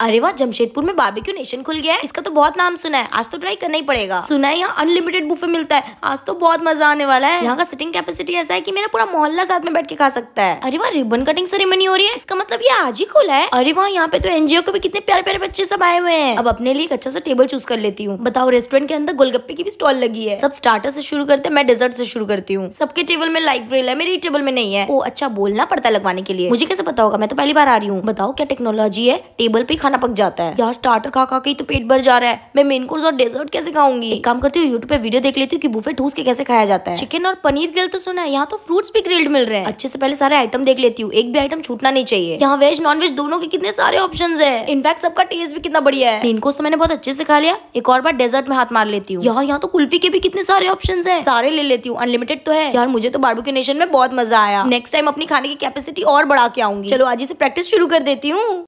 अरे वाह जमशेदपुर में बारबेक्यू नेशन खुल गया है इसका तो बहुत नाम सुना है आज तो ट्राई करना ही पड़ेगा सुना है यहाँ अनलिमिटेड बुफे मिलता है आज तो बहुत मजा आने वाला है यहाँ का सिटिंग कैपेसिटी ऐसा है की मेरा पूरा मोहल्ला साथ में बैठ के खा सकता है अरे वाह रिबन कटिंग सेरेमनी हो रही है इसका मतलब ये आज ही खुला है अरे वहाँ यहाँ पे तो एनजीओ के भी कितने प्यारे प्यारे बच्चे सब आए हुए हैं अब अपने लिए एक अच्छा सा टेबल चूज कर लेती हूँ बताओ रेस्टोरेंट के अंदर गोलगप्पे की भी स्टॉल लगी है सब स्टार्टर से शुरू करते मैं डेजर्ट से शुरू करती हूँ सबके टेबल में लाइट ग्रिल है मेरी टेबल में नहीं है वो अच्छा बोलना पड़ता है लगवाने के लिए मुझे कैसे पता होगा मैं तो पहली बार आ रही हूँ बताओ क्या टेक्नोलॉजी है टेबल पे खाना खाना पक जाता है यार स्टार्टर खा खा के तो पेट भर जा रहा है मैं मेन कोर्स और डेजर्ट कैसे खाऊंगी काम करती हूँ यूट्यूब पे वीडियो देख लेती हूँ की बुफे ठूस के कैसे खाया जाता है चिकन और पनीर ग्रिल तो सुना है यहाँ तो फ्रूट्स भी ग्रिल्ड मिल रहे हैं अच्छे से पहले सारे आइटम देख लेती हूँ एक भी आइटम छूटना नहीं चाहिए यहाँ वेज नॉन वेज दोनों के कितने सारे ऑप्शन है इनफैक्ट सबका टेस्ट भी कितना बढ़िया है मेन कोर्स तो मैंने बहुत अच्छे से खा लिया एक और बार डेजर्ट में हाथ मार लेती हूँ यार यहाँ तो कुल्फी के भी कितने सारे ऑप्शन है सारे ले लेती हूँ अनलिमिटेड तो है यार मुझे तो बारबू नेशन में बहुत मजा आया नेक्स्ट टाइम अपनी खाने की कैपेसिटी और बढ़ा के आऊंगी चलो आज ही से प्रैक्टिस शुरू कर देती हूँ